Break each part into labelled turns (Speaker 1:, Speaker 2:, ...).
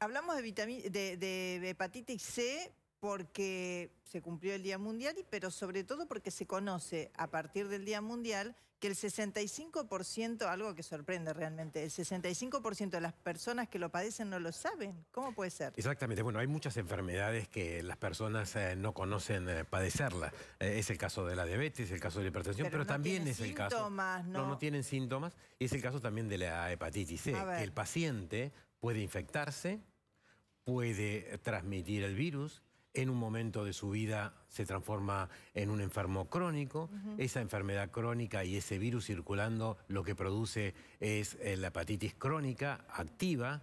Speaker 1: hablamos de, de, hepatitis C porque se cumplió el Día Mundial, pero sobre todo porque se conoce a partir del Día Mundial que el 65%, algo que sorprende realmente, el 65% de las personas que lo padecen no lo saben. ¿Cómo puede ser?
Speaker 2: Exactamente, bueno, hay muchas enfermedades que las personas eh, no conocen eh, padecerlas. Eh, es el caso de la diabetes, el caso de la hipertensión, pero, también es el caso...
Speaker 1: Síntomas, ¿no? No,
Speaker 2: tienen síntomas. Es el caso también de la hepatitis C, el paciente puede infectarse puede transmitir el virus, en un momento de su vida se transforma en un enfermo crónico. Esa enfermedad crónica y ese virus circulando lo que produce es eh, la hepatitis crónica activa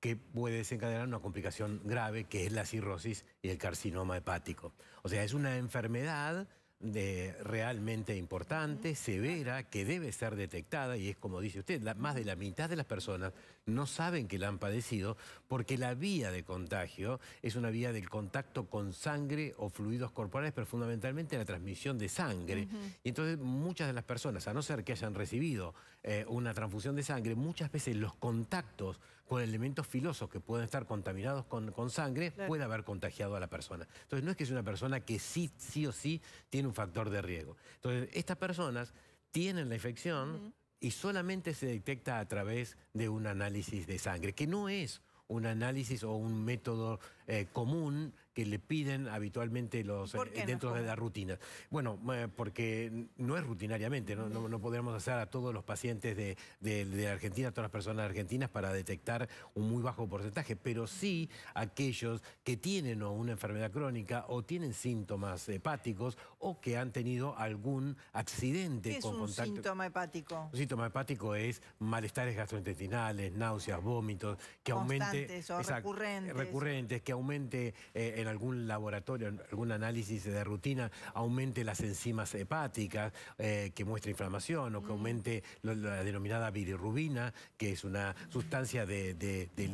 Speaker 2: que puede desencadenar una complicación grave que es la cirrosis y el carcinoma hepático. O sea, es una enfermedad de realmente importante, severa, que debe ser detectada y es como dice usted, más de la mitad de las personas no saben que la han padecido porque la vía de contagio es una vía del contacto con sangre o fluidos corporales, pero fundamentalmente la transmisión de sangre. Y entonces muchas de las personas, a no ser que hayan recibido eh, una transfusión de sangre, muchas veces los contactos con elementos filosos que pueden estar contaminados con, sangre, puede haber contagiado a la persona. Entonces, no es que es una persona que sí, sí o sí tiene un factor de riesgo. Entonces, estas personas tienen la infección y solamente se detecta a través de un análisis de sangre, que no es un análisis o un método eh, común que le piden habitualmente los eh, dentro de la rutina? Bueno, porque no es rutinariamente, ¿no? No, podríamos hacer a todos los pacientes de, Argentina, a todas las personas argentinas para detectar un muy bajo porcentaje, pero sí aquellos que tienen una enfermedad crónica o tienen síntomas hepáticos o que han tenido algún accidente ¿Qué es un síntoma
Speaker 1: hepático? Un
Speaker 2: síntoma hepático es malestares gastrointestinales, náuseas, vómitos, que aumente. O recurrentes. que aumente eh, algún laboratorio, algún análisis de rutina, aumente las enzimas hepáticas, eh, que muestra inflamación, o que mm. aumente la denominada bilirrubina, que es una sustancia de...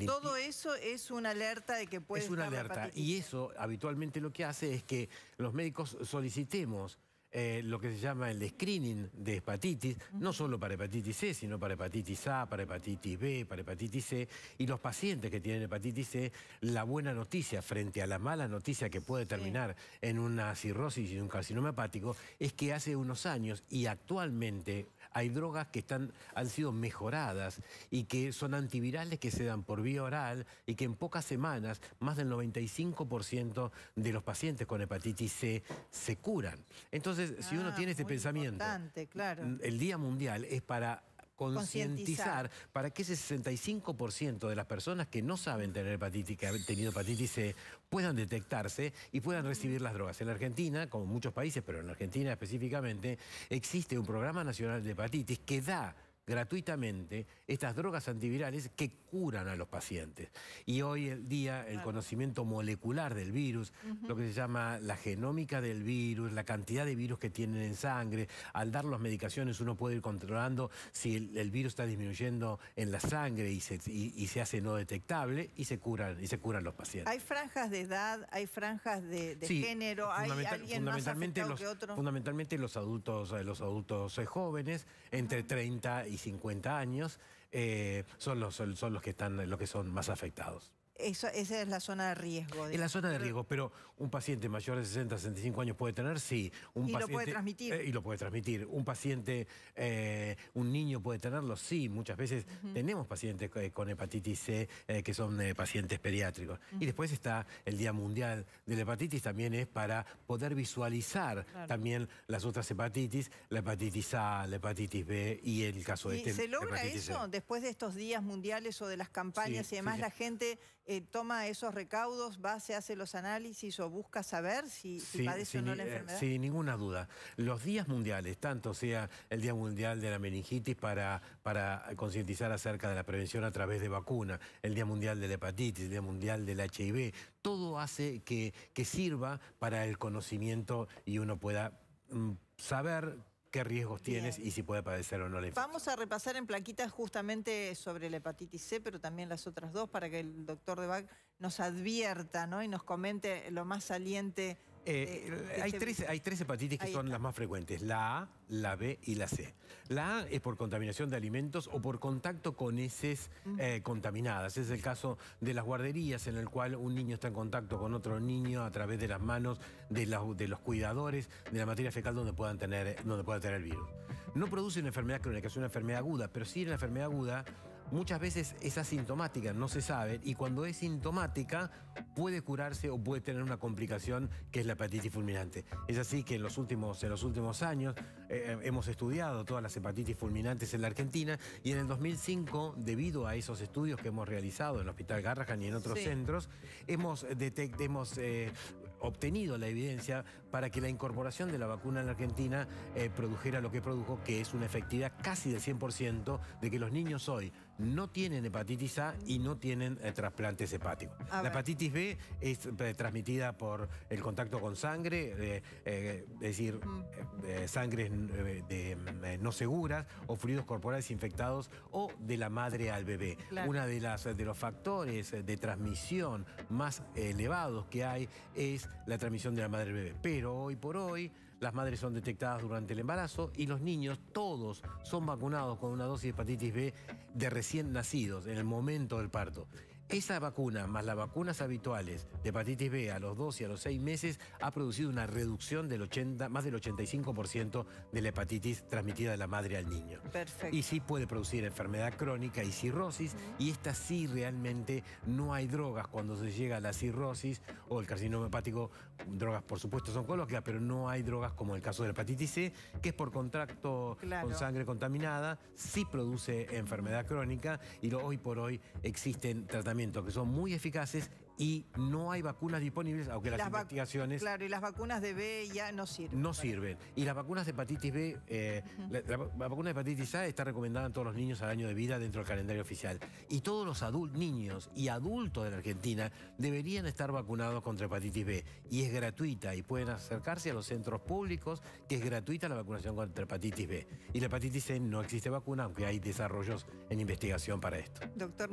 Speaker 2: Todo
Speaker 1: eso es una alerta de que puede... Es una alerta.
Speaker 2: Y eso habitualmente lo que hace es que los médicos solicitemos eh, lo que se llama el screening de hepatitis, no solo para hepatitis C, sino para hepatitis A, para hepatitis B, para hepatitis C. Y los pacientes que tienen hepatitis C, la buena noticia frente a la mala noticia que puede terminar en una cirrosis y un carcinoma hepático, es que hace unos años y actualmente hay drogas que están, han sido mejoradas y que son antivirales que se dan por vía oral y que en pocas semanas más del 95% de los pacientes con hepatitis C se curan. Entonces, si uno ah, tiene este pensamiento, el Día Mundial es para concientizar para que ese 65% de las personas que no saben tener hepatitis, que han tenido hepatitis eh, puedan detectarse y puedan recibir las drogas. En la Argentina, como en muchos países, pero en Argentina específicamente, existe un programa nacional de hepatitis que da gratuitamente estas drogas antivirales que curan a los pacientes. Y hoy en día el conocimiento molecular del virus, lo que se llama la genómica del virus, la cantidad de virus que tienen en sangre, al dar las medicaciones uno puede ir controlando si el, virus está disminuyendo en la sangre y se, hace no detectable y se curan y se curan los pacientes.
Speaker 1: Hay franjas de edad, hay franjas de, género, hay alguien fundamentalmente más los, que otro?
Speaker 2: Fundamentalmente los adultos, eh, los adultos eh, jóvenes entre 30 y y 50 años eh, son, los, son los que están los que son más afectados
Speaker 1: esa es la zona de riesgo. Es la
Speaker 2: zona de riesgo, pero un paciente mayor de 60, 65 años puede tener, sí. y lo puede transmitir. Eh, y lo puede transmitir. Un paciente, eh, un niño puede tenerlo, sí. Muchas veces tenemos pacientes eh, con hepatitis C que son pacientes pediátricos. Y después está el Día Mundial de la Hepatitis, también es para poder visualizar también las otras hepatitis, la hepatitis A, la hepatitis B y el caso de este, ¿Se logra eso
Speaker 1: después de estos días mundiales o de las campañas y demás? la gente eh, toma esos recaudos, va, se hace los análisis o busca saber si, padece o no la eh, enfermedad? Sí,
Speaker 2: sin ninguna duda. Los días mundiales, tanto sea el Día Mundial de la Meningitis para, para concientizar acerca de la prevención a través de vacuna, el Día Mundial de la Hepatitis, el Día Mundial del HIV, todo hace que, sirva para el conocimiento y uno pueda mm, saber qué riesgos tienes y si puede padecer o no la
Speaker 1: Vamos a repasar en plaquitas justamente sobre la hepatitis C, pero también las otras dos, para que el doctor de nos advierta ¿no? y nos comente lo más saliente eh, eh, hay, tres, hay
Speaker 2: tres hepatitis que son las más frecuentes, la A, la B y la C. La A es por contaminación de alimentos o por contacto con heces eh, contaminadas. Es el caso de las guarderías en el cual un niño está en contacto con otro niño a través de las manos de, los cuidadores, de la materia fecal donde, puedan tener, donde pueda tener el virus. No produce una enfermedad crónica, es una enfermedad aguda, pero sí es una enfermedad aguda muchas veces es asintomática, no se sabe, y cuando es sintomática puede curarse o puede tener una complicación que es la hepatitis fulminante. Es así que en los últimos, en los últimos años eh, eh, hemos estudiado todas las hepatitis fulminantes en la Argentina y en el 2005, debido a esos estudios que hemos realizado en el Hospital Garrahan y en otros centros, hemos, hemos eh, obtenido la evidencia para que la incorporación de la vacuna en la Argentina produjera lo que produjo, que es una efectividad casi del 100% de que los niños hoy no tienen hepatitis A y no tienen eh, trasplantes hepáticos. la hepatitis B es eh, transmitida por el contacto con sangre, eh, es decir, mm. sangres mm, no seguras o fluidos corporales infectados o de la madre al bebé. Una Uno de, las, de los factores de transmisión más elevados que hay es la transmisión de la madre al bebé. Pero hoy por hoy las madres son detectadas durante el embarazo y los niños, todos, son vacunados con una dosis de hepatitis B de recién nacidos en el momento del parto. Esa vacuna, más las vacunas habituales de hepatitis B a los 2 y a los 6 meses, ha producido una reducción del 80, más del 85% de la hepatitis transmitida de la madre al niño. Perfecto. Y sí puede producir enfermedad crónica y cirrosis, y esta sí realmente no hay drogas cuando se llega a la cirrosis o el carcinoma hepático, drogas por supuesto son oncológicas, pero no hay drogas como el caso de la hepatitis C, que es por contacto con sangre contaminada, sí produce enfermedad crónica, y hoy por hoy existen tratamientos que son muy eficaces y no hay vacunas disponibles, aunque las, investigaciones... Claro, y las vacunas de B ya no sirven. No sirven. Y las vacunas de hepatitis B, eh, la, vacuna de hepatitis A está recomendada a todos los niños al año de vida dentro del calendario oficial. Y todos los adultos, niños y adultos de la Argentina deberían estar vacunados contra hepatitis B. Y es gratuita y pueden acercarse a los centros públicos que es gratuita la vacunación contra hepatitis B. Y la hepatitis C no existe vacuna, aunque hay desarrollos en investigación para esto.
Speaker 1: Doctor...